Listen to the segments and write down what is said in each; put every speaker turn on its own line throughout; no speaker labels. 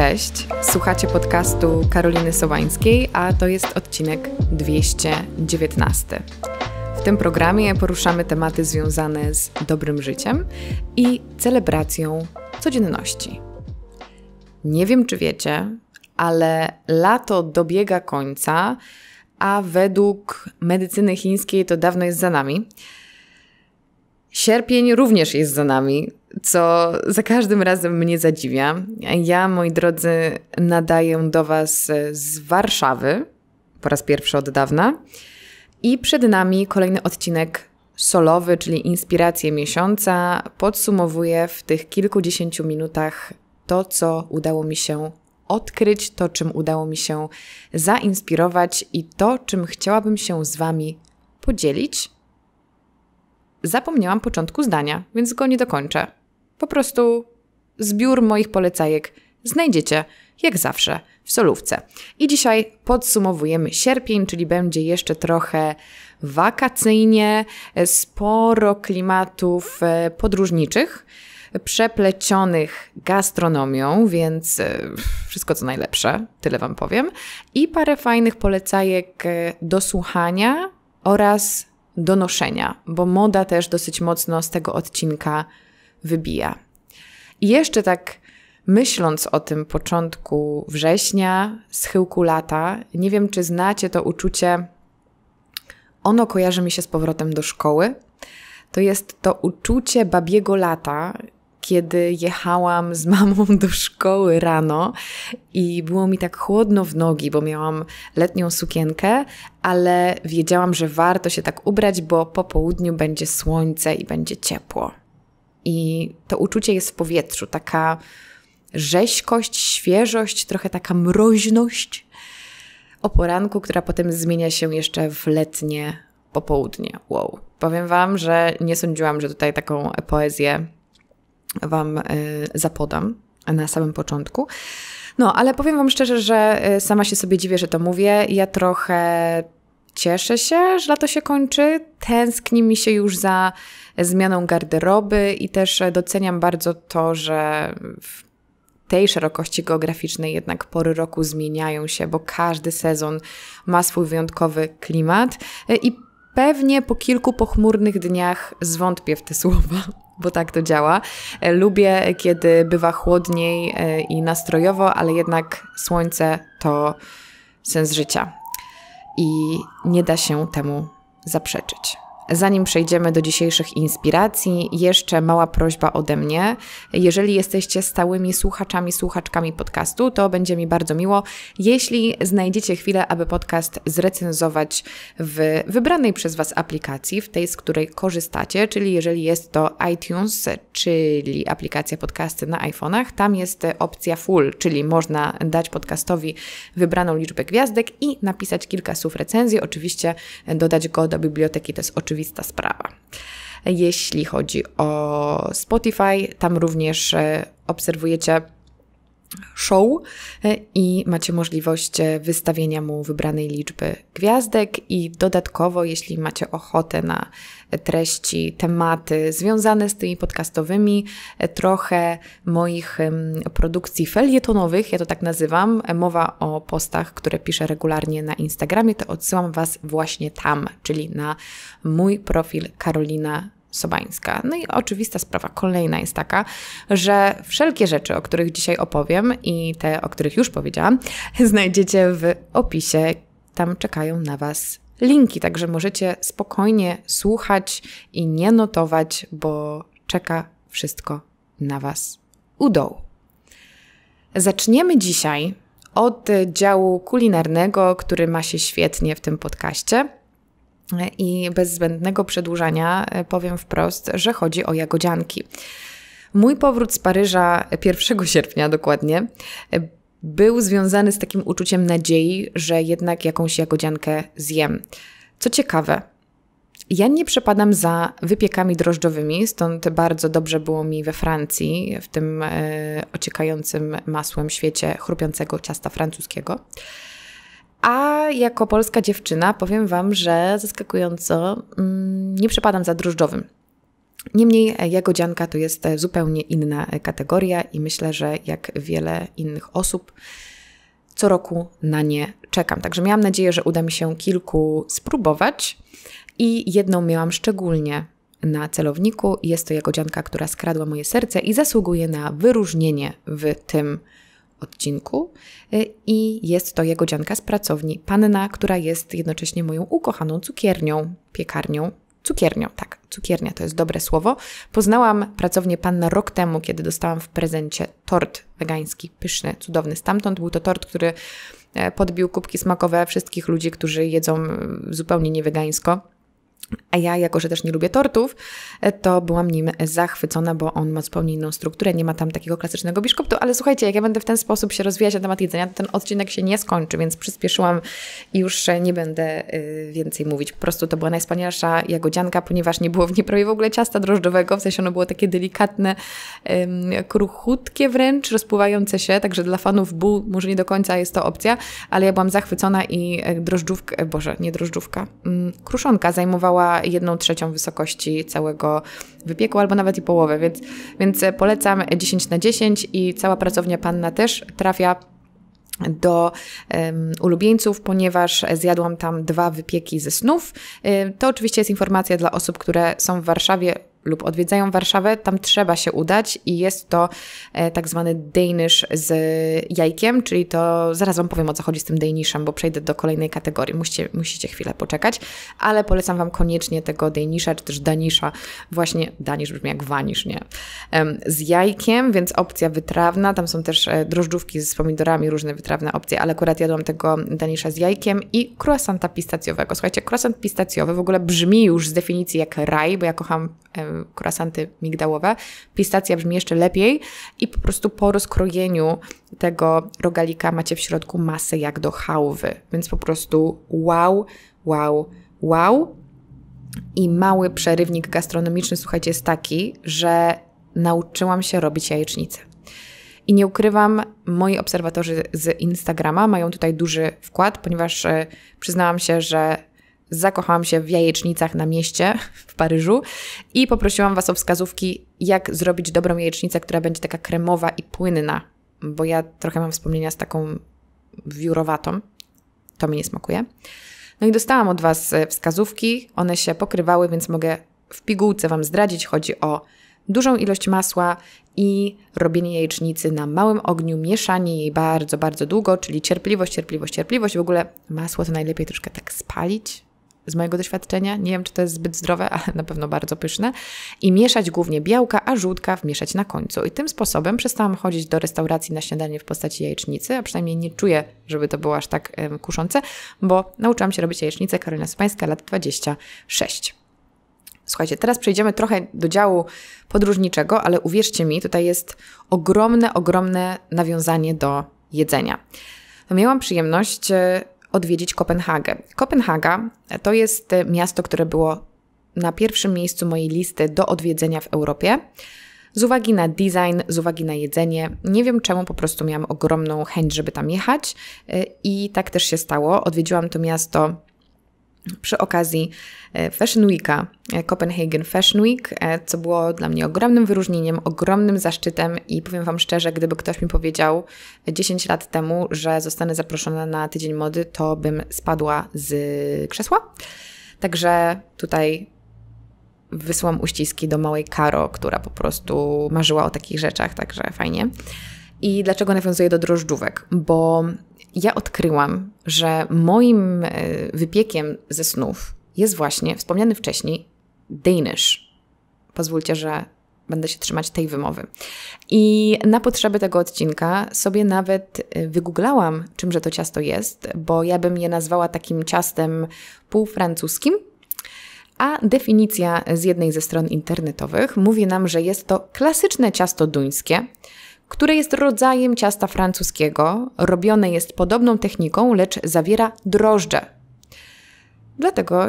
Cześć, słuchacie podcastu Karoliny Sowańskiej, a to jest odcinek 219. W tym programie poruszamy tematy związane z dobrym życiem i celebracją codzienności. Nie wiem, czy wiecie, ale lato dobiega końca, a według medycyny chińskiej to dawno jest za nami. Sierpień również jest za nami, co za każdym razem mnie zadziwia. Ja, moi drodzy, nadaję do Was z Warszawy po raz pierwszy od dawna. I przed nami kolejny odcinek solowy, czyli inspiracje miesiąca. Podsumowuję w tych kilkudziesięciu minutach to, co udało mi się odkryć, to, czym udało mi się zainspirować i to, czym chciałabym się z Wami podzielić. Zapomniałam początku zdania, więc go nie dokończę. Po prostu zbiór moich polecajek znajdziecie, jak zawsze, w solówce. I dzisiaj podsumowujemy sierpień, czyli będzie jeszcze trochę wakacyjnie, e, sporo klimatów e, podróżniczych przeplecionych gastronomią, więc e, wszystko co najlepsze, tyle Wam powiem. I parę fajnych polecajek do słuchania oraz do noszenia, bo moda też dosyć mocno z tego odcinka wybija. I jeszcze tak myśląc o tym początku września, schyłku lata, nie wiem, czy znacie to uczucie. Ono kojarzy mi się z powrotem do szkoły. To jest to uczucie babiego lata, kiedy jechałam z mamą do szkoły rano i było mi tak chłodno w nogi, bo miałam letnią sukienkę, ale wiedziałam, że warto się tak ubrać, bo po południu będzie słońce i będzie ciepło. I to uczucie jest w powietrzu, taka rzeźkość, świeżość, trochę taka mroźność o poranku, która potem zmienia się jeszcze w letnie popołudnie. Wow. Powiem Wam, że nie sądziłam, że tutaj taką poezję Wam e, zapodam na samym początku. No, ale powiem Wam szczerze, że e, sama się sobie dziwię, że to mówię. Ja trochę Cieszę się, że lato się kończy. Tęskni mi się już za zmianą garderoby i też e, doceniam bardzo to, że w tej szerokości geograficznej jednak pory roku zmieniają się, bo każdy sezon ma swój wyjątkowy klimat e, i pewnie po kilku pochmurnych dniach zwątpię w te słowa. Bo tak to działa. E, lubię, kiedy bywa chłodniej i nastrojowo, ale jednak słońce to sens życia i nie da się temu zaprzeczyć. Zanim przejdziemy do dzisiejszych inspiracji, jeszcze mała prośba ode mnie. Jeżeli jesteście stałymi słuchaczami, słuchaczkami podcastu, to będzie mi bardzo miło, jeśli znajdziecie chwilę, aby podcast zrecenzować w wybranej przez Was aplikacji, w tej, z której korzystacie, czyli jeżeli jest to iTunes, czyli aplikacja podcasty na iPhone'ach, tam jest opcja full, czyli można dać podcastowi wybraną liczbę gwiazdek i napisać kilka słów recenzji, oczywiście dodać go do biblioteki, to jest oczywiście oczywista sprawa. Jeśli chodzi o Spotify, tam również e, obserwujecie show e, i macie możliwość e, wystawienia mu wybranej liczby gwiazdek i dodatkowo, jeśli macie ochotę na treści, tematy związane z tymi podcastowymi, e, trochę moich produkcji felietonowych, ja to tak nazywam, mowa o postach, które piszę regularnie na Instagramie, to odsyłam Was właśnie tam, czyli na mój profil Karolina Sobańska. No i oczywista sprawa kolejna jest taka, że wszelkie rzeczy, o których dzisiaj opowiem i te, o których już powiedziałam, znajdziecie w opisie. Tam czekają na Was linki, także możecie spokojnie słuchać i nie notować, bo czeka wszystko na Was u dołu. Zaczniemy dzisiaj od działu kulinarnego, który ma się świetnie w tym podcaście i bez zbędnego przedłużania e, powiem wprost, że chodzi o jagodzianki. Mój powrót z Paryża 1 e, sierpnia dokładnie e, był związany z takim uczuciem nadziei, że jednak jakąś jagodziankę zjem. Co ciekawe, ja nie przepadam za wypiekami drożdżowymi, stąd bardzo dobrze było mi we Francji, w tym e, ociekającym masłem świecie chrupiącego ciasta francuskiego. A jako polska dziewczyna powiem Wam, że zaskakująco mm, nie przepadam za drożdżowym. Niemniej e, jagodzianka to jest e, zupełnie inna e, kategoria i myślę, że jak wiele innych osób co roku na nie czekam. Także miałam nadzieję, że uda mi się kilku spróbować i jedną miałam szczególnie na celowniku. Jest to jagodzianka, która skradła moje serce i zasługuje na wyróżnienie w tym odcinku y, i jest to jego dzianka z pracowni. Panna, która jest jednocześnie moją ukochaną cukiernią, piekarnią, cukiernią, tak, cukiernia to jest dobre słowo. Poznałam pracownię Panna rok temu, kiedy dostałam w prezencie tort wegański, pyszny, cudowny. Stamtąd był to tort, który e, podbił kubki smakowe wszystkich ludzi, którzy jedzą mm, zupełnie niewegańsko. A ja, jako że też nie lubię tortów, e, to byłam nim zachwycona, bo on ma zupełnie inną strukturę, nie ma tam takiego klasycznego biszkoptu, ale słuchajcie, jak ja będę w ten sposób się rozwijać na temat jedzenia, to ten odcinek się nie skończy, więc przyspieszyłam i już e, nie będę e, więcej mówić. Po prostu to była najspanialsza jagodzianka, ponieważ nie było w niej prawie w ogóle ciasta drożdżowego, w sensie ono było takie delikatne, kruchutkie wręcz, rozpływające się, także dla fanów buł może nie do końca jest to opcja, ale ja byłam zachwycona i drożdżówka, boże, nie drożdżówka, mm, kruszonka zajmowała jedną trzecią wysokości całego wypieku, albo nawet i połowę, więc, więc polecam 10 na 10 i cała pracownia panna też trafia do um, ulubieńców, ponieważ zjadłam tam dwa wypieki ze snów. To oczywiście jest informacja dla osób, które są w Warszawie lub odwiedzają Warszawę, tam trzeba się udać i jest to e, tak zwany Danish z jajkiem, czyli to zaraz Wam powiem o co chodzi z tym Danishem, bo przejdę do kolejnej kategorii, musicie, musicie chwilę poczekać, ale polecam Wam koniecznie tego Danisha, czy też Danisha, właśnie Danish brzmi jak Wanisz, nie? Z jajkiem, więc opcja wytrawna, tam są też e, drożdżówki z pomidorami, różne wytrawne opcje, ale akurat jadłam tego Danisha z jajkiem i croissanta pistacjowego. Słuchajcie, croissant pistacjowy w ogóle brzmi już z definicji jak raj, bo ja kocham kroasanty migdałowe. Pistacja brzmi jeszcze lepiej i po prostu po rozkrojeniu tego rogalika macie w środku masę jak do chałwy, więc po prostu wow, wow, wow. I mały przerywnik gastronomiczny, słuchajcie, jest taki, że nauczyłam się robić jajecznicę. I nie ukrywam, moi obserwatorzy z Instagrama mają tutaj duży wkład, ponieważ e, przyznałam się, że zakochałam się w jajecznicach na mieście w Paryżu i poprosiłam Was o wskazówki, jak zrobić dobrą jajecznicę, która będzie taka kremowa i płynna, bo ja trochę mam wspomnienia z taką wiórowatą. To mi nie smakuje. No i dostałam od Was e, wskazówki, one się pokrywały, więc mogę w pigułce Wam zdradzić. Chodzi o dużą ilość masła i robienie jajecznicy na małym ogniu, mieszanie jej bardzo, bardzo długo, czyli cierpliwość, cierpliwość, cierpliwość. W ogóle masło to najlepiej troszkę tak spalić, z mojego doświadczenia. Nie wiem, czy to jest zbyt zdrowe, ale na pewno bardzo pyszne. I mieszać głównie białka, a żółtka wmieszać na końcu. I tym sposobem przestałam chodzić do restauracji na śniadanie w postaci jajecznicy, a przynajmniej nie czuję, żeby to było aż tak um, kuszące, bo nauczyłam się robić jajecznicę Karolina Spańska, lat 26. Słuchajcie, teraz przejdziemy trochę do działu podróżniczego, ale uwierzcie mi, tutaj jest ogromne, ogromne nawiązanie do jedzenia. Miałam przyjemność e, odwiedzić Kopenhagę. Kopenhaga to jest e, miasto, które było na pierwszym miejscu mojej listy do odwiedzenia w Europie. Z uwagi na design, z uwagi na jedzenie, nie wiem czemu, po prostu miałam ogromną chęć, żeby tam jechać e, i tak też się stało. Odwiedziłam to miasto przy okazji e, Fashion Weeka, e, Copenhagen Fashion Week, e, co było dla mnie ogromnym wyróżnieniem, ogromnym zaszczytem i powiem Wam szczerze, gdyby ktoś mi powiedział 10 lat temu, że zostanę zaproszona na tydzień mody, to bym spadła z krzesła. Także tutaj wysyłam uściski do małej Karo, która po prostu marzyła o takich rzeczach, także fajnie. I dlaczego nawiązuję do drożdżówek? Bo ja odkryłam, że moim e, wypiekiem ze snów jest właśnie wspomniany wcześniej Danish. Pozwólcie, że będę się trzymać tej wymowy. I na potrzeby tego odcinka sobie nawet e, wygooglałam, czymże to ciasto jest, bo ja bym je nazwała takim ciastem półfrancuskim. A definicja z jednej ze stron internetowych mówi nam, że jest to klasyczne ciasto duńskie, które jest rodzajem ciasta francuskiego, robione jest podobną techniką, lecz zawiera drożdże. Dlatego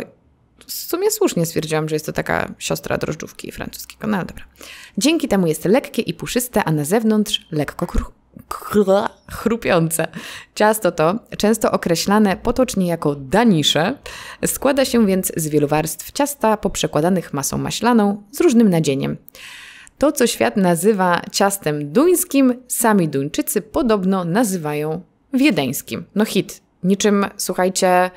w sumie słusznie stwierdziłam, że jest to taka siostra drożdżówki francuskiego. No ale dobra. Dzięki temu jest lekkie i puszyste, a na zewnątrz lekko chrupiące. Ciasto to, często określane potocznie jako danisze, składa się więc z wielu warstw ciasta poprzekładanych masą maślaną z różnym nadzieniem. To, co świat nazywa ciastem duńskim, sami Duńczycy podobno nazywają wiedeńskim. No hit. Niczym, słuchajcie,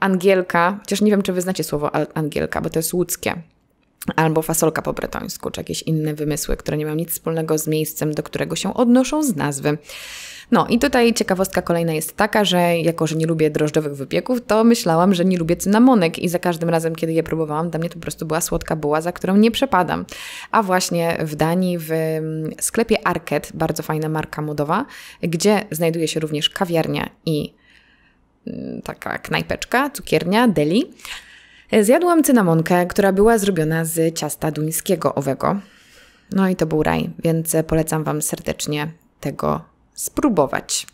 angielka, chociaż nie wiem, czy wy znacie słowo angielka, bo to jest łódzkie. Albo fasolka po bretońsku, czy jakieś inne wymysły, które nie mają nic wspólnego z miejscem, do którego się odnoszą z nazwy. No i tutaj ciekawostka kolejna jest taka, że jako, że nie lubię drożdżowych wypieków, to myślałam, że nie lubię cynamonek i za każdym razem, kiedy je próbowałam, dla mnie to po prostu była słodka buła, za którą nie przepadam. A właśnie w Danii, w mm, sklepie Arket, bardzo fajna marka modowa, gdzie znajduje się również kawiarnia i mm, taka knajpeczka, cukiernia, deli. Zjadłam cynamonkę, która była zrobiona z ciasta duńskiego owego. No i to był raj, więc polecam Wam serdecznie tego spróbować.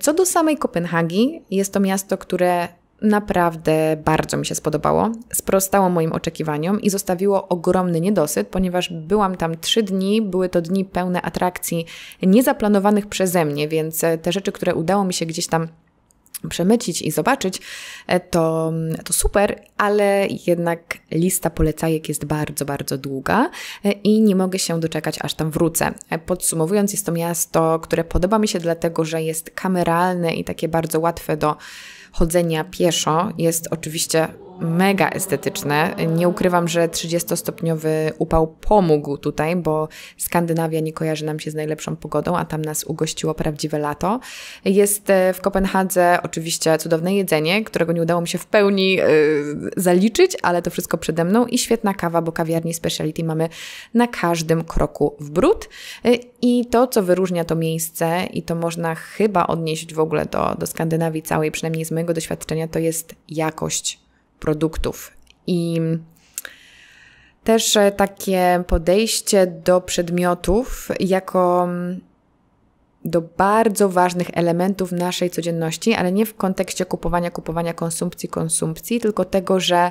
Co do samej Kopenhagi, jest to miasto, które naprawdę bardzo mi się spodobało. Sprostało moim oczekiwaniom i zostawiło ogromny niedosyt, ponieważ byłam tam trzy dni. Były to dni pełne atrakcji niezaplanowanych przeze mnie, więc te rzeczy, które udało mi się gdzieś tam przemycić i zobaczyć, e, to, mm, to super, ale jednak lista polecajek jest bardzo, bardzo długa e, i nie mogę się doczekać, aż tam wrócę. E, podsumowując, jest to miasto, które podoba mi się dlatego, że jest kameralne i takie bardzo łatwe do chodzenia pieszo. Jest oczywiście mega estetyczne. Nie ukrywam, że 30-stopniowy upał pomógł tutaj, bo Skandynawia nie kojarzy nam się z najlepszą pogodą, a tam nas ugościło prawdziwe lato. Jest e, w Kopenhadze oczywiście cudowne jedzenie, którego nie udało mi się w pełni yy, zaliczyć, ale to wszystko przede mną i świetna kawa, bo kawiarni speciality mamy na każdym kroku w bród. Yy, e, I to, co wyróżnia to miejsce i to można chyba odnieść w ogóle do, do Skandynawii całej, przynajmniej z mojego doświadczenia, to jest jakość produktów. I też e, takie podejście do przedmiotów jako mm, do bardzo ważnych elementów naszej codzienności, ale nie w kontekście kupowania, kupowania, konsumpcji, konsumpcji, tylko tego, że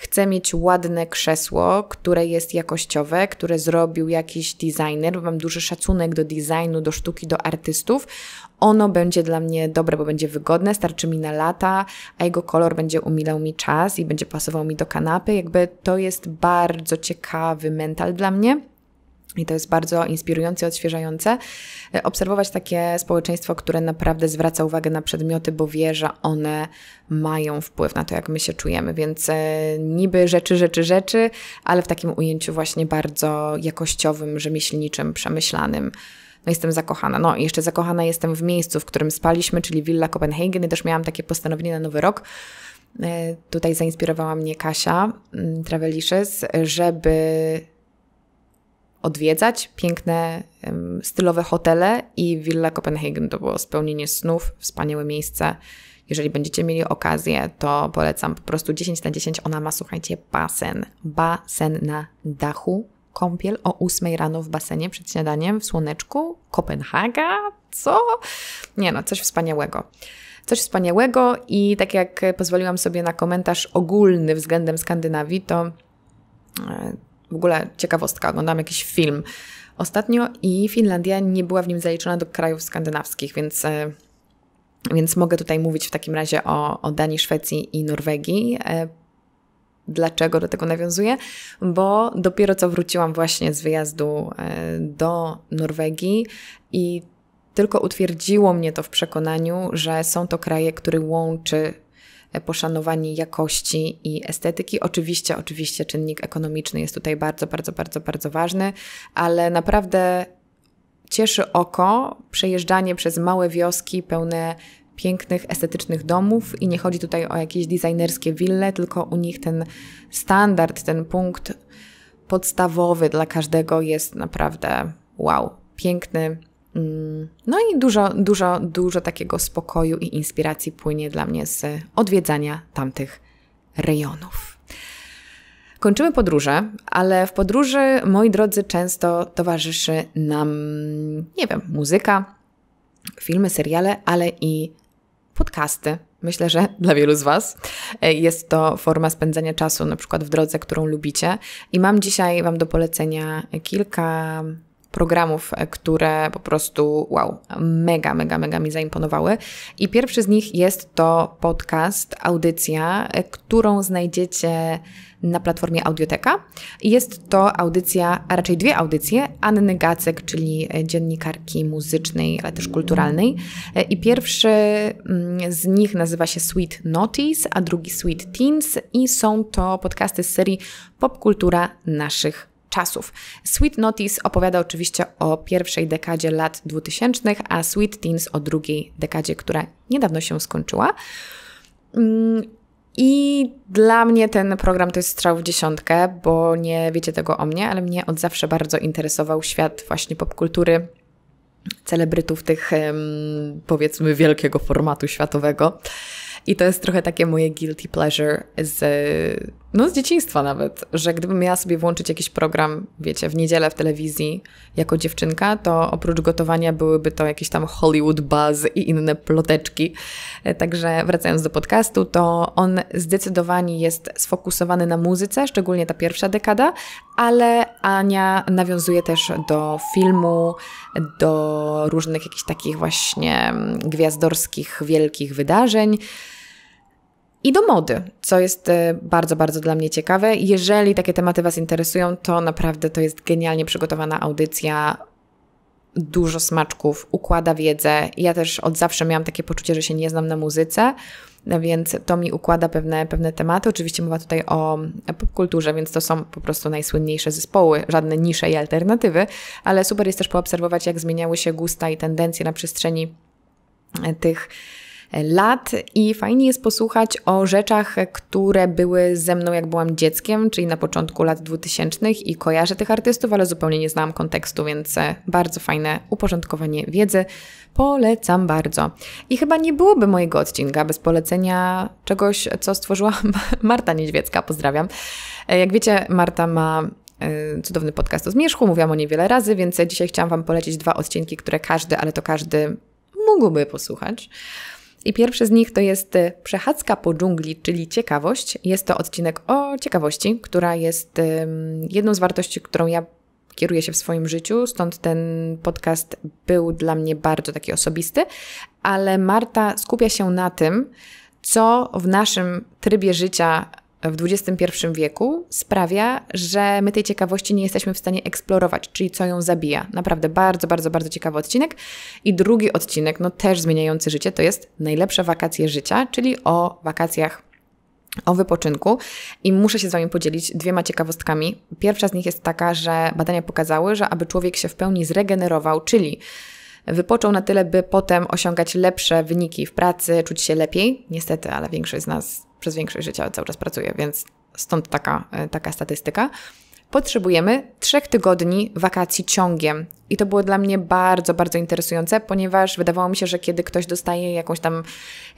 chcę mieć ładne krzesło, które jest jakościowe, które zrobił jakiś designer, bo mam duży szacunek do designu, do sztuki, do artystów. Ono będzie dla mnie dobre, bo będzie wygodne, starczy mi na lata, a jego kolor będzie umilał mi czas i będzie pasował mi do kanapy. Jakby to jest bardzo ciekawy mental dla mnie. I to jest bardzo inspirujące, odświeżające e, obserwować takie społeczeństwo, które naprawdę zwraca uwagę na przedmioty, bo wie, że one mają wpływ na to, jak my się czujemy. Więc e, niby rzeczy, rzeczy, rzeczy, ale w takim ujęciu właśnie bardzo jakościowym, rzemieślniczym, przemyślanym. No jestem zakochana. No i jeszcze zakochana jestem w miejscu, w którym spaliśmy, czyli Villa Copenhagen. I też miałam takie postanowienie na Nowy Rok. E, tutaj zainspirowała mnie Kasia mm, Travelicious, żeby odwiedzać piękne, stylowe hotele i Villa Copenhagen to było spełnienie snów, wspaniałe miejsce. Jeżeli będziecie mieli okazję, to polecam po prostu 10 na 10. Ona ma, słuchajcie, basen. Basen na dachu, kąpiel o 8 rano w basenie przed śniadaniem w słoneczku. Kopenhaga? Co? Nie no, coś wspaniałego. Coś wspaniałego i tak jak pozwoliłam sobie na komentarz ogólny względem Skandynawii, to e, w ogóle ciekawostka, oglądam jakiś film ostatnio i Finlandia nie była w nim zaliczona do krajów skandynawskich, więc, e, więc mogę tutaj mówić w takim razie o, o Danii, Szwecji i Norwegii. E, dlaczego do tego nawiązuję? Bo dopiero co wróciłam właśnie z wyjazdu e, do Norwegii i tylko utwierdziło mnie to w przekonaniu, że są to kraje, które łączy E, poszanowanie jakości i estetyki. Oczywiście, oczywiście czynnik ekonomiczny jest tutaj bardzo, bardzo, bardzo, bardzo ważny, ale naprawdę cieszy oko przejeżdżanie przez małe wioski pełne pięknych, estetycznych domów i nie chodzi tutaj o jakieś designerskie wille, tylko u nich ten standard, ten punkt podstawowy dla każdego jest naprawdę wow, piękny, no i dużo, dużo, dużo takiego spokoju i inspiracji płynie dla mnie z odwiedzania tamtych rejonów. Kończymy podróże, ale w podróży, moi drodzy, często towarzyszy nam, nie wiem, muzyka, filmy, seriale, ale i podcasty. Myślę, że dla wielu z Was jest to forma spędzania czasu, na przykład w drodze, którą lubicie. I mam dzisiaj Wam do polecenia kilka programów, e, które po prostu wow, mega, mega, mega mi zaimponowały. I pierwszy z nich jest to podcast, audycja, e, którą znajdziecie na platformie Audioteka. Jest to audycja, a raczej dwie audycje Anny Gacek, czyli e, dziennikarki muzycznej, ale też kulturalnej. I pierwszy mm, z nich nazywa się Sweet Notice, a drugi Sweet Teens i są to podcasty z serii Popkultura naszych czasów. Sweet Notice opowiada oczywiście o pierwszej dekadzie lat 2000, a Sweet Teens o drugiej dekadzie, która niedawno się skończyła. Mm, I dla mnie ten program to jest strzał w dziesiątkę, bo nie wiecie tego o mnie, ale mnie od zawsze bardzo interesował świat właśnie popkultury, celebrytów tych powiedzmy wielkiego formatu światowego. I to jest trochę takie moje guilty pleasure z no z dzieciństwa nawet, że gdybym miała sobie włączyć jakiś program, wiecie, w niedzielę w telewizji jako dziewczynka, to oprócz gotowania byłyby to jakieś tam Hollywood Buzz i inne ploteczki. E, także wracając do podcastu, to on zdecydowanie jest sfokusowany na muzyce, szczególnie ta pierwsza dekada, ale Ania nawiązuje też do filmu, do różnych jakichś takich właśnie mm, gwiazdorskich, wielkich wydarzeń i do mody, co jest e, bardzo, bardzo dla mnie ciekawe. Jeżeli takie tematy Was interesują, to naprawdę to jest genialnie przygotowana audycja. Dużo smaczków, układa wiedzę. Ja też od zawsze miałam takie poczucie, że się nie znam na muzyce, więc to mi układa pewne, pewne tematy. Oczywiście mowa tutaj o popkulturze, więc to są po prostu najsłynniejsze zespoły, żadne nisze i alternatywy, ale super jest też poobserwować, jak zmieniały się gusta i tendencje na przestrzeni e, tych lat i fajnie jest posłuchać o rzeczach, które były ze mną jak byłam dzieckiem, czyli na początku lat 2000 i kojarzę tych artystów, ale zupełnie nie znałam kontekstu, więc e, bardzo fajne uporządkowanie wiedzy. Polecam bardzo. I chyba nie byłoby mojego odcinka bez polecenia czegoś, co stworzyła Marta Niedźwiecka. Pozdrawiam. E, jak wiecie, Marta ma e, cudowny podcast o zmierzchu, mówiłam o niej wiele razy, więc dzisiaj chciałam Wam polecić dwa odcinki, które każdy, ale to każdy mógłby posłuchać. I pierwszy z nich to jest y, Przechadzka po dżungli, czyli ciekawość. Jest to odcinek o ciekawości, która jest jedną z wartości, którą ja kieruję się w swoim życiu, stąd ten podcast był dla mnie bardzo taki osobisty, ale Marta skupia się na tym, co w naszym trybie życia w XXI wieku sprawia, że my tej ciekawości nie jesteśmy w stanie eksplorować, czyli co ją zabija. Naprawdę bardzo, bardzo, bardzo ciekawy odcinek. I drugi odcinek, no też zmieniający życie, to jest Najlepsze wakacje życia, czyli o wakacjach o wypoczynku i muszę się z Wami podzielić dwiema ciekawostkami. Pierwsza z nich jest taka, że badania pokazały, że aby człowiek się w pełni zregenerował, czyli wypoczął na tyle, by potem osiągać lepsze wyniki w pracy, czuć się lepiej. Niestety, ale większość z nas przez większość życia cały czas pracuje, więc stąd taka, e, taka statystyka. Potrzebujemy trzech tygodni wakacji ciągiem i to było dla mnie bardzo, bardzo interesujące, ponieważ wydawało mi się, że kiedy ktoś dostaje jakąś tam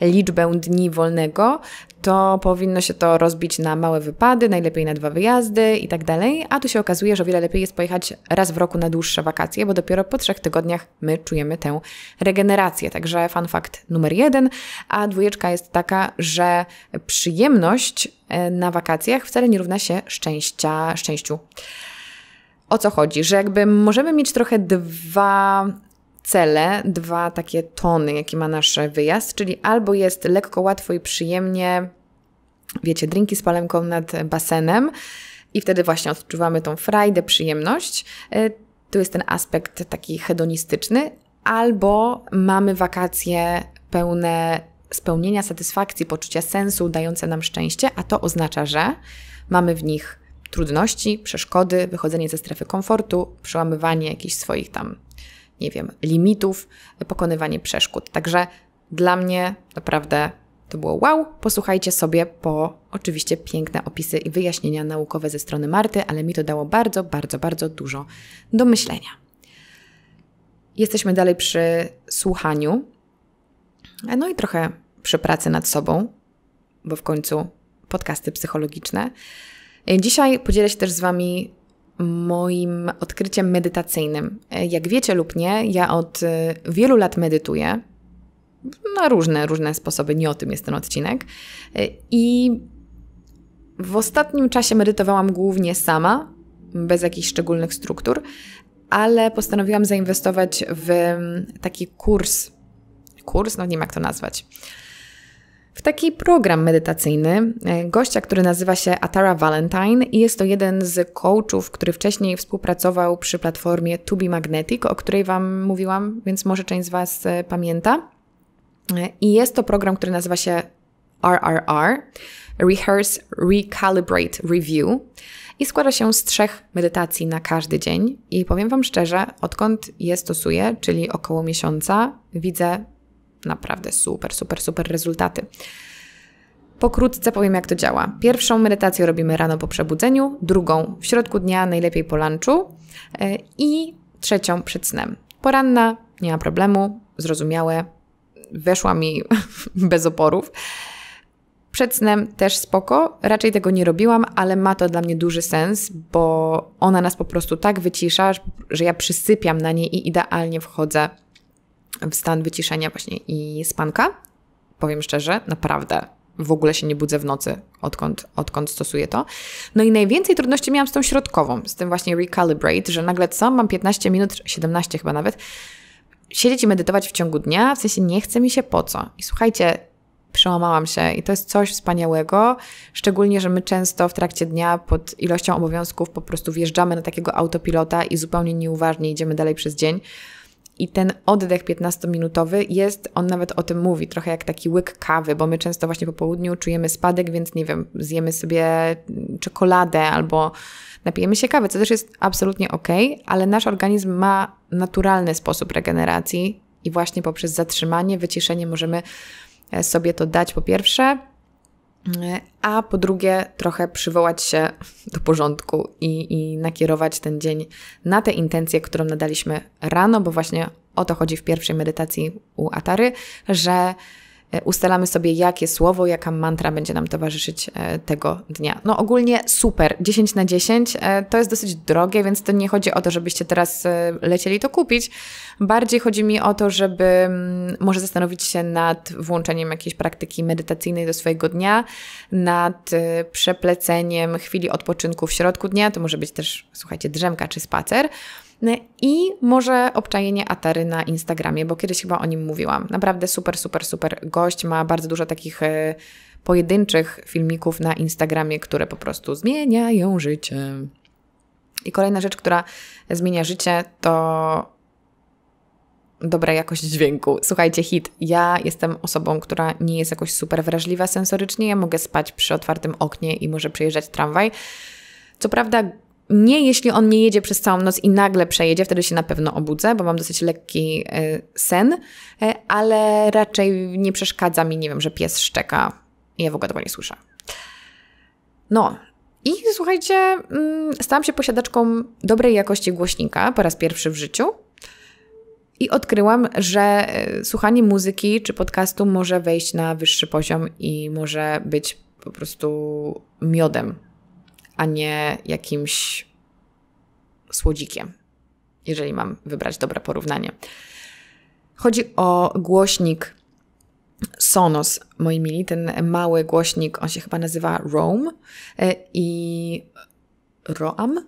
liczbę dni wolnego, to powinno się to rozbić na małe wypady, najlepiej na dwa wyjazdy i tak dalej. A tu się okazuje, że o wiele lepiej jest pojechać raz w roku na dłuższe wakacje, bo dopiero po trzech tygodniach my czujemy tę regenerację. Także fun fact numer jeden. A dwójeczka jest taka, że przyjemność e, na wakacjach wcale nie równa się szczęścia, szczęściu o co chodzi, że jakby możemy mieć trochę dwa cele, dwa takie tony, jakie ma nasz wyjazd, czyli albo jest lekko, łatwo i przyjemnie, wiecie, drinki z palemką nad basenem i wtedy właśnie odczuwamy tą frajdę, przyjemność. Y, tu jest ten aspekt taki hedonistyczny, albo mamy wakacje pełne spełnienia, satysfakcji, poczucia sensu, dające nam szczęście, a to oznacza, że mamy w nich trudności, przeszkody, wychodzenie ze strefy komfortu, przełamywanie jakichś swoich tam, nie wiem, limitów, pokonywanie przeszkód. Także dla mnie naprawdę to było wow. Posłuchajcie sobie po oczywiście piękne opisy i wyjaśnienia naukowe ze strony Marty, ale mi to dało bardzo, bardzo, bardzo dużo do myślenia. Jesteśmy dalej przy słuchaniu, no i trochę przy pracy nad sobą, bo w końcu podcasty psychologiczne. E, dzisiaj podzielę się też z Wami moim odkryciem medytacyjnym. E, jak wiecie lub nie, ja od e, wielu lat medytuję na różne, różne sposoby, nie o tym jest ten odcinek. I w ostatnim czasie medytowałam głównie sama, bez jakichś szczególnych struktur, ale postanowiłam zainwestować w taki kurs. Kurs, no nie wiem jak to nazwać w taki program medytacyjny e, gościa, który nazywa się Atara Valentine i jest to jeden z coachów, który wcześniej współpracował przy platformie To Be Magnetic, o której Wam mówiłam, więc może część z Was e, pamięta. E, I jest to program, który nazywa się RRR, Rehearse, Recalibrate, Review i składa się z trzech medytacji na każdy dzień. I powiem Wam szczerze, odkąd je stosuję, czyli około miesiąca, widzę naprawdę super, super, super rezultaty. Pokrótce powiem, jak to działa. Pierwszą medytację robimy rano po przebudzeniu, drugą w środku dnia, najlepiej po lunchu e, i trzecią przed snem. Poranna, nie ma problemu, zrozumiałe, weszła mi bez oporów. Przed snem też spoko, raczej tego nie robiłam, ale ma to dla mnie duży sens, bo ona nas po prostu tak wycisza, że ja przysypiam na niej i idealnie wchodzę w stan wyciszenia właśnie i spanka. Powiem szczerze, naprawdę w ogóle się nie budzę w nocy, odkąd, odkąd stosuję to. No i najwięcej trudności miałam z tą środkową, z tym właśnie recalibrate, że nagle co, mam 15 minut, 17 chyba nawet, siedzieć i medytować w ciągu dnia, w sensie nie chce mi się po co. I słuchajcie, przełamałam się i to jest coś wspaniałego, szczególnie, że my często w trakcie dnia pod ilością obowiązków po prostu wjeżdżamy na takiego autopilota i zupełnie nieuważnie idziemy dalej przez dzień. I ten oddech 15-minutowy jest, on nawet o tym mówi, trochę jak taki łyk kawy, bo my często właśnie po południu czujemy spadek, więc nie wiem, zjemy sobie czekoladę albo napijemy się kawy, co też jest absolutnie ok, ale nasz organizm ma naturalny sposób regeneracji i właśnie poprzez zatrzymanie, wyciszenie możemy e, sobie to dać po pierwsze, a po drugie trochę przywołać się do porządku i, i, nakierować ten dzień na te intencje, którą nadaliśmy rano, bo właśnie o to chodzi w pierwszej medytacji u Atary, że E, ustalamy sobie, jakie słowo, jaka mantra będzie nam towarzyszyć e, tego dnia. No ogólnie super, 10 na 10. E, to jest dosyć drogie, więc to nie chodzi o to, żebyście teraz lecieli to kupić. Bardziej chodzi mi o to, żeby mm, może zastanowić się nad włączeniem jakiejś praktyki medytacyjnej do swojego dnia, nad przepleceniem chwili odpoczynku w środku dnia. To może być też, słuchajcie, drzemka czy spacer i może obczajenie Atery na Instagramie, bo kiedyś chyba o nim mówiłam. Naprawdę super, super, super gość. Ma bardzo dużo takich e, pojedynczych filmików na Instagramie, które po prostu zmieniają życie. I kolejna rzecz, która zmienia życie, to dobra jakość dźwięku. Słuchajcie, hit. Ja jestem osobą, która nie jest jakoś super wrażliwa sensorycznie. Ja mogę spać przy otwartym oknie i może przejeżdżać tramwaj. Co prawda, nie jeśli on nie jedzie przez całą noc i nagle przejedzie, wtedy się na pewno obudzę, bo mam dosyć lekki e, sen, e, ale raczej nie przeszkadza mi, nie wiem, że pies szczeka i ja w ogóle tego nie słyszę. No, i słuchajcie, mm, stałam się posiadaczką dobrej jakości głośnika po raz pierwszy w życiu. I odkryłam, że e, słuchanie muzyki czy podcastu może wejść na wyższy poziom i może być po prostu miodem a nie jakimś słodzikiem, jeżeli mam wybrać dobre porównanie. Chodzi o głośnik Sonos, moi mili, ten mały głośnik, on się chyba nazywa Roam e, i Roam.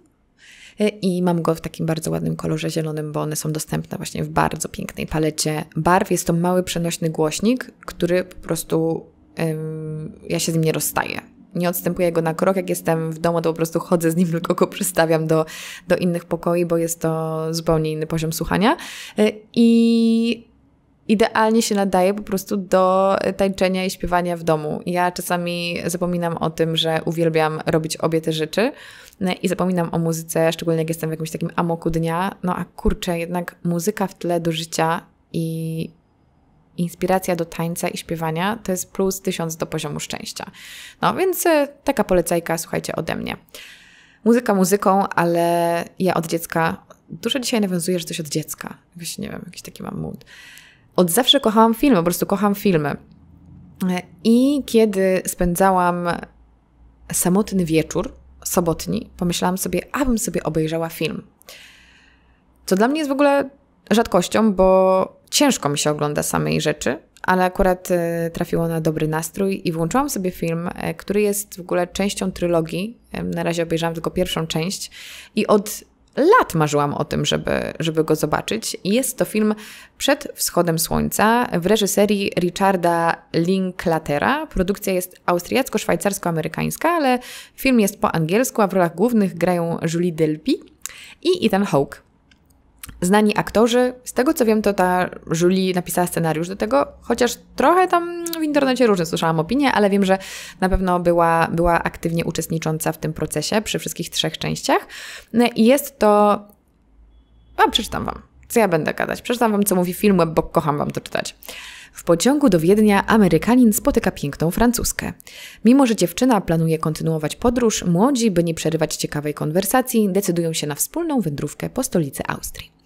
E, I mam go w takim bardzo ładnym kolorze zielonym, bo one są dostępne właśnie w bardzo pięknej palecie barw. Jest to mały przenośny głośnik, który po prostu ym, ja się z nim nie rozstaję nie odstępuję go na krok. Jak jestem w domu, to po prostu chodzę z nim, tylko go przystawiam do, do innych pokoi, bo jest to zupełnie inny poziom słuchania. Y, I idealnie się nadaje po prostu do tańczenia i śpiewania w domu. Ja czasami zapominam o tym, że uwielbiam robić obie te rzeczy y, i zapominam o muzyce, szczególnie jak jestem w jakimś takim amoku dnia. No a kurczę, jednak muzyka w tle do życia i inspiracja do tańca i śpiewania to jest plus tysiąc do poziomu szczęścia. No więc e, taka polecajka, słuchajcie, ode mnie. Muzyka muzyką, ale ja od dziecka, dużo dzisiaj nawiązuję, że coś od dziecka. Jakoś, nie wiem, jakiś taki mam mood. Od zawsze kochałam filmy, po prostu kocham filmy. E, I kiedy spędzałam samotny wieczór, sobotni, pomyślałam sobie, abym sobie obejrzała film. Co dla mnie jest w ogóle rzadkością, bo ciężko mi się ogląda samej rzeczy, ale akurat e, trafiło na dobry nastrój i włączyłam sobie film, e, który jest w ogóle częścią trylogii. Na razie obejrzałam tylko pierwszą część i od lat marzyłam o tym, żeby, żeby go zobaczyć. Jest to film Przed wschodem słońca w reżyserii Richarda Linklatera. Produkcja jest austriacko-szwajcarsko-amerykańska, ale film jest po angielsku, a w rolach głównych grają Julie Delpy i Ethan Hawke znani aktorzy. Z tego co wiem, to ta Julie napisała scenariusz do tego, chociaż trochę tam w internecie różne słyszałam opinie, ale wiem, że na pewno była, była aktywnie uczestnicząca w tym procesie przy wszystkich trzech częściach. No I jest to. A, przeczytam wam. Co ja będę gadać? Przeczytam wam, co mówi film, bo kocham wam to czytać. W pociągu do Wiednia Amerykanin spotyka piękną Francuskę. Mimo, że dziewczyna planuje kontynuować podróż, młodzi, by nie przerywać ciekawej konwersacji, decydują się na wspólną wędrówkę po stolicy Austrii.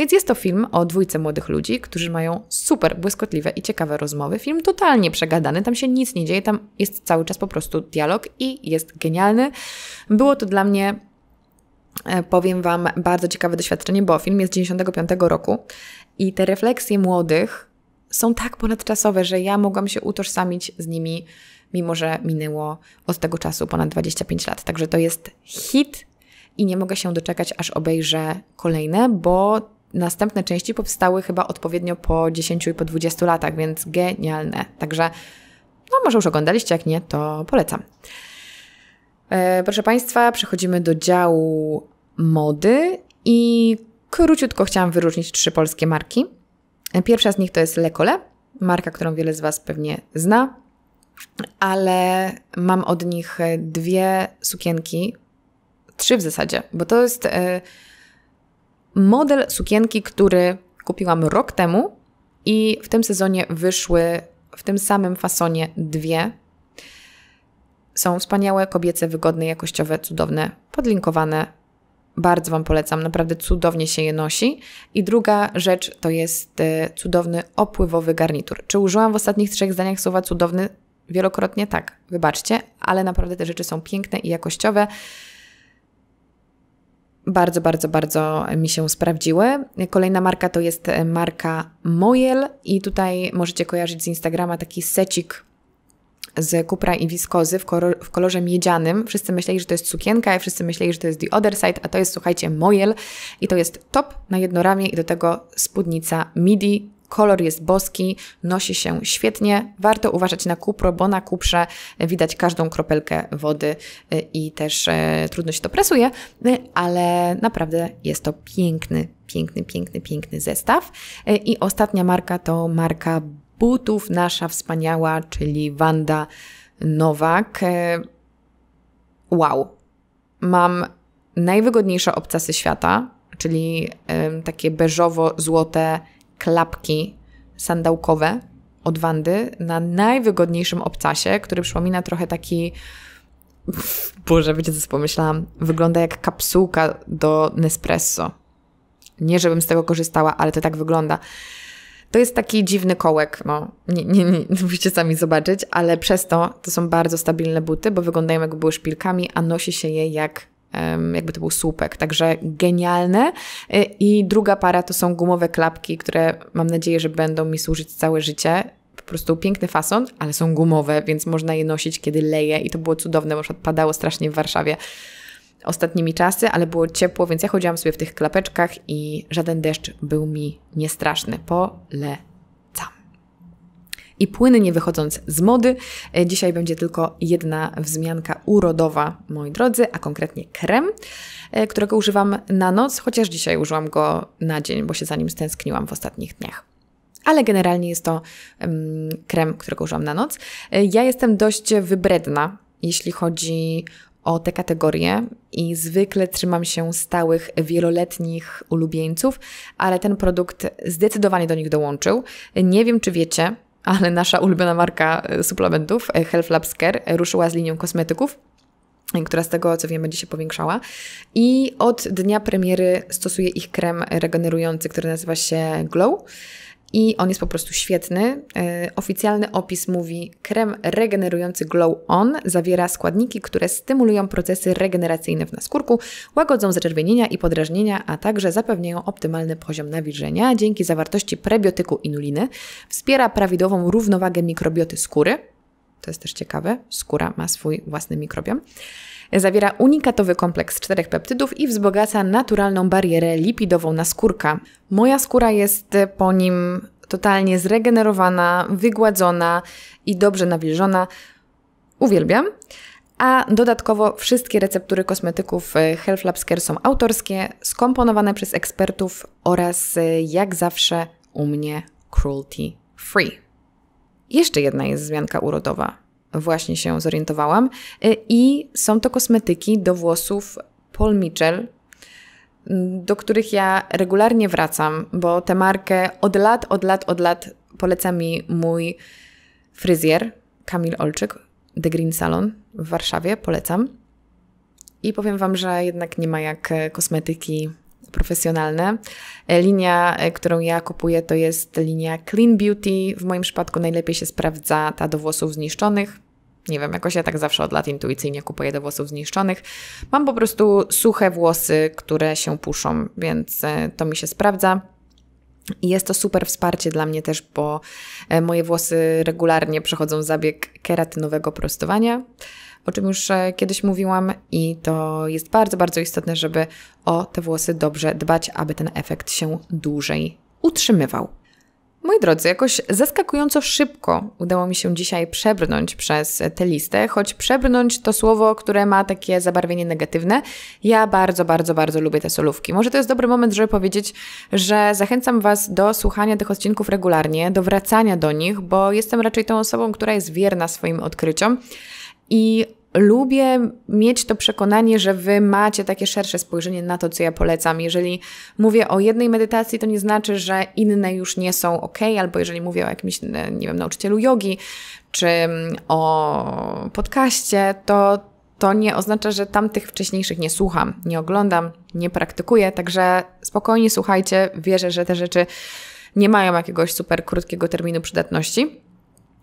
Więc jest to film o dwójce młodych ludzi, którzy mają super błyskotliwe i ciekawe rozmowy. Film totalnie przegadany, tam się nic nie dzieje, tam jest cały czas po prostu dialog i jest genialny. Było to dla mnie e, powiem Wam bardzo ciekawe doświadczenie, bo film jest z 95 roku i te refleksje młodych są tak ponadczasowe, że ja mogłam się utożsamić z nimi, mimo że minęło od tego czasu ponad 25 lat. Także to jest hit i nie mogę się doczekać, aż obejrzę kolejne, bo następne części powstały chyba odpowiednio po 10 i po 20 latach, więc genialne. Także no może już oglądaliście, jak nie, to polecam. E, proszę Państwa, przechodzimy do działu mody i króciutko chciałam wyróżnić trzy polskie marki. E, pierwsza z nich to jest Lecole, marka, którą wiele z Was pewnie zna, ale mam od nich dwie sukienki, trzy w zasadzie, bo to jest... E, model sukienki, który kupiłam rok temu i w tym sezonie wyszły w tym samym fasonie dwie. Są wspaniałe, kobiece, wygodne, jakościowe, cudowne, podlinkowane. Bardzo Wam polecam, naprawdę cudownie się je nosi. I druga rzecz to jest e, cudowny opływowy garnitur. Czy użyłam w ostatnich trzech zdaniach słowa cudowny? Wielokrotnie tak, wybaczcie, ale naprawdę te rzeczy są piękne i jakościowe bardzo, bardzo, bardzo mi się sprawdziły. Kolejna marka to jest marka Mojel i tutaj możecie kojarzyć z Instagrama taki secik z kupra i wiskozy w, w, kolorze miedzianym. Wszyscy myśleli, że to jest sukienka, a wszyscy myśleli, że to jest The Other Side, a to jest, słuchajcie, Mojel i to jest top na jedno ramię i do tego spódnica midi kolor jest boski, nosi się świetnie. Warto uważać na kupro, bo na kuprze widać każdą kropelkę wody y, i też y, trudno się to presuje, y, ale naprawdę jest to piękny, piękny, piękny, piękny zestaw. I ostatnia marka to marka butów, nasza wspaniała, czyli Wanda Nowak. Wow! Mam najwygodniejsze obcasy świata, czyli takie beżowo-złote klapki sandałkowe od Wandy na najwygodniejszym obcasie, który przypomina trochę taki Boże, wiecie co pomyślałam? Wygląda jak kapsułka do Nespresso. Nie, żebym z tego korzystała, ale to tak wygląda. To jest taki dziwny kołek, no, nie, nie, nie, musicie sami zobaczyć, ale przez to to są bardzo stabilne buty, bo wyglądają jakby były szpilkami, a nosi się je jak jakby to był słupek. Także genialne. Y, I druga para to są gumowe klapki, które mam nadzieję, że będą mi służyć całe życie. Po prostu piękny fason, ale są gumowe, więc można je nosić, kiedy leje i to było cudowne, bo padało strasznie w Warszawie ostatnimi czasy, ale było ciepło, więc ja chodziłam sobie w tych klapeczkach i żaden deszcz był mi niestraszny. Polecam i płynnie wychodząc z mody. E, dzisiaj będzie tylko jedna wzmianka urodowa, moi drodzy, a konkretnie krem, e, którego używam na noc, chociaż dzisiaj użyłam go na dzień, bo się za nim stęskniłam w ostatnich dniach ale generalnie jest to um, krem, którego używam na noc. E, ja jestem dość wybredna, jeśli chodzi o te kategorie i zwykle trzymam się stałych, wieloletnich ulubieńców, ale ten produkt zdecydowanie do nich dołączył. Nie wiem, czy wiecie, ale nasza ulubiona marka e, suplementów, e, Health Labs Care, e, ruszyła z linią kosmetyków, która z tego co wiem będzie się powiększała. I od dnia premiery stosuje ich krem regenerujący, który nazywa się Glow. I on jest po prostu świetny. E, oficjalny opis mówi: krem regenerujący Glow On zawiera składniki, które stymulują procesy regeneracyjne w naskórku, łagodzą zaczerwienienia i podrażnienia, a także zapewniają optymalny poziom nawilżenia dzięki zawartości prebiotyku inuliny, wspiera prawidłową równowagę mikrobioty skóry. To jest też ciekawe, skóra ma swój własny mikrobiom Zawiera unikatowy kompleks czterech peptydów i wzbogaca naturalną barierę lipidową na skórka. Moja skóra jest po nim totalnie zregenerowana, wygładzona i dobrze nawilżona. Uwielbiam. A dodatkowo wszystkie receptury kosmetyków e, Health Labsker są autorskie, skomponowane przez ekspertów oraz e, jak zawsze u mnie cruelty free. Jeszcze jedna jest zmianka urodowa właśnie się zorientowałam. Y, I są to kosmetyki do włosów Paul Mitchell, mm, do których ja regularnie wracam, bo tę markę od lat, od lat, od lat poleca mi mój fryzjer Kamil Olczyk, The Green Salon w Warszawie, polecam. I powiem Wam, że jednak nie ma jak e, kosmetyki profesjonalne. E, linia, e, którą ja kupuję, to jest linia Clean Beauty. W moim przypadku najlepiej się sprawdza ta do włosów zniszczonych. Nie wiem, jakoś ja tak zawsze od lat intuicyjnie kupuję do włosów zniszczonych. Mam po prostu suche włosy, które się puszą, więc e, to mi się sprawdza. I jest to super wsparcie dla mnie też, bo moje włosy regularnie przechodzą zabieg keratynowego prostowania o czym już e, kiedyś mówiłam i to jest bardzo, bardzo istotne, żeby o te włosy dobrze dbać, aby ten efekt się dłużej utrzymywał. Moi drodzy, jakoś zaskakująco szybko udało mi się dzisiaj przebrnąć przez tę listę, choć przebrnąć to słowo, które ma takie zabarwienie negatywne. Ja bardzo, bardzo, bardzo lubię te solówki. Może to jest dobry moment, żeby powiedzieć, że zachęcam Was do słuchania tych odcinków regularnie, do wracania do nich, bo jestem raczej tą osobą, która jest wierna swoim odkryciom i lubię mieć to przekonanie, że wy macie takie szersze spojrzenie na to, co ja polecam. Jeżeli mówię o jednej medytacji, to nie znaczy, że inne już nie są ok, albo jeżeli mówię o jakimś, nie wiem, nauczycielu jogi czy mm, o podcaście, to to nie oznacza, że tamtych wcześniejszych nie słucham, nie oglądam, nie praktykuję, także spokojnie słuchajcie, wierzę, że te rzeczy nie mają jakiegoś super krótkiego terminu przydatności.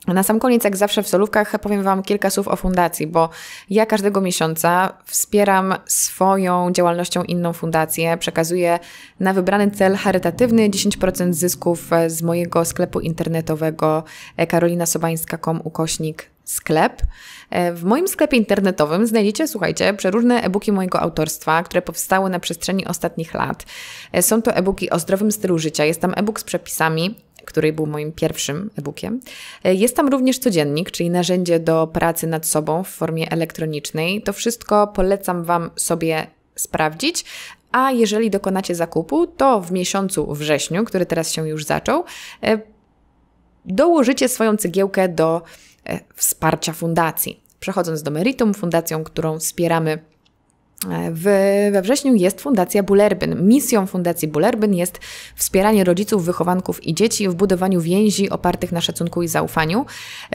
Na sam koniec, jak zawsze w solówkach, powiem Wam kilka słów o fundacji, bo ja każdego miesiąca wspieram swoją działalnością inną fundację. Przekazuję na wybrany cel charytatywny 10% zysków z mojego sklepu internetowego e, karolinasobańska.com ukośnik sklep. E, w moim sklepie internetowym znajdziecie, słuchajcie, przeróżne e-booki mojego autorstwa, które powstały na przestrzeni ostatnich lat. E, są to e-booki o zdrowym stylu życia, jest tam e-book z przepisami, który był moim pierwszym e-bookiem. E, jest tam również codziennik, czyli narzędzie do pracy nad sobą w formie elektronicznej. To wszystko polecam Wam sobie sprawdzić. A jeżeli dokonacie zakupu, to w miesiącu wrześniu, który teraz się już zaczął, e, dołożycie swoją cegiełkę do e, wsparcia fundacji. Przechodząc do meritum, fundacją, którą wspieramy we wrześniu jest Fundacja Bullerbyn. Misją Fundacji Bullerbyn jest wspieranie rodziców, wychowanków i dzieci w budowaniu więzi opartych na szacunku i zaufaniu.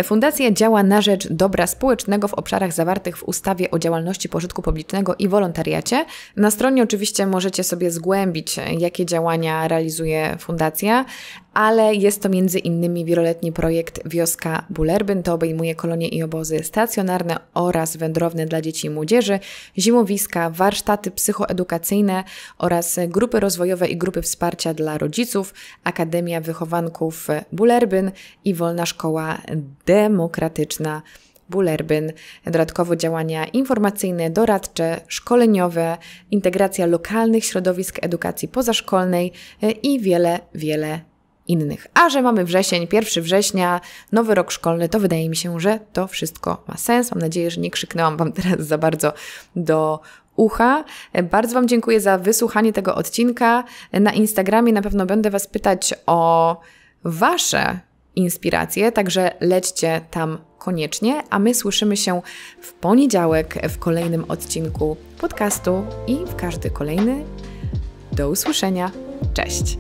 Fundacja działa na rzecz dobra społecznego w obszarach zawartych w ustawie o działalności pożytku publicznego i wolontariacie. Na stronie oczywiście możecie sobie zgłębić, jakie działania realizuje fundacja, ale jest to między innymi wieloletni projekt Wioska Bulerbyn. To obejmuje kolonie i obozy stacjonarne oraz wędrowne dla dzieci i młodzieży, zimowiska, warsztaty psychoedukacyjne oraz grupy rozwojowe i grupy wsparcia dla rodziców, Akademia Wychowanków Bulerbyn i Wolna Szkoła Demokratyczna. Bulerbyn, dodatkowo działania informacyjne, doradcze, szkoleniowe, integracja lokalnych środowisk edukacji pozaszkolnej i wiele, wiele innych. A że mamy wrzesień, 1 września, nowy rok szkolny, to wydaje mi się, że to wszystko ma sens. Mam nadzieję, że nie krzyknęłam Wam teraz za bardzo do ucha. Bardzo Wam dziękuję za wysłuchanie tego odcinka. Na Instagramie na pewno będę Was pytać o Wasze inspiracje, także lećcie tam koniecznie, a my słyszymy się w poniedziałek w kolejnym odcinku podcastu i w każdy kolejny. Do usłyszenia. Cześć!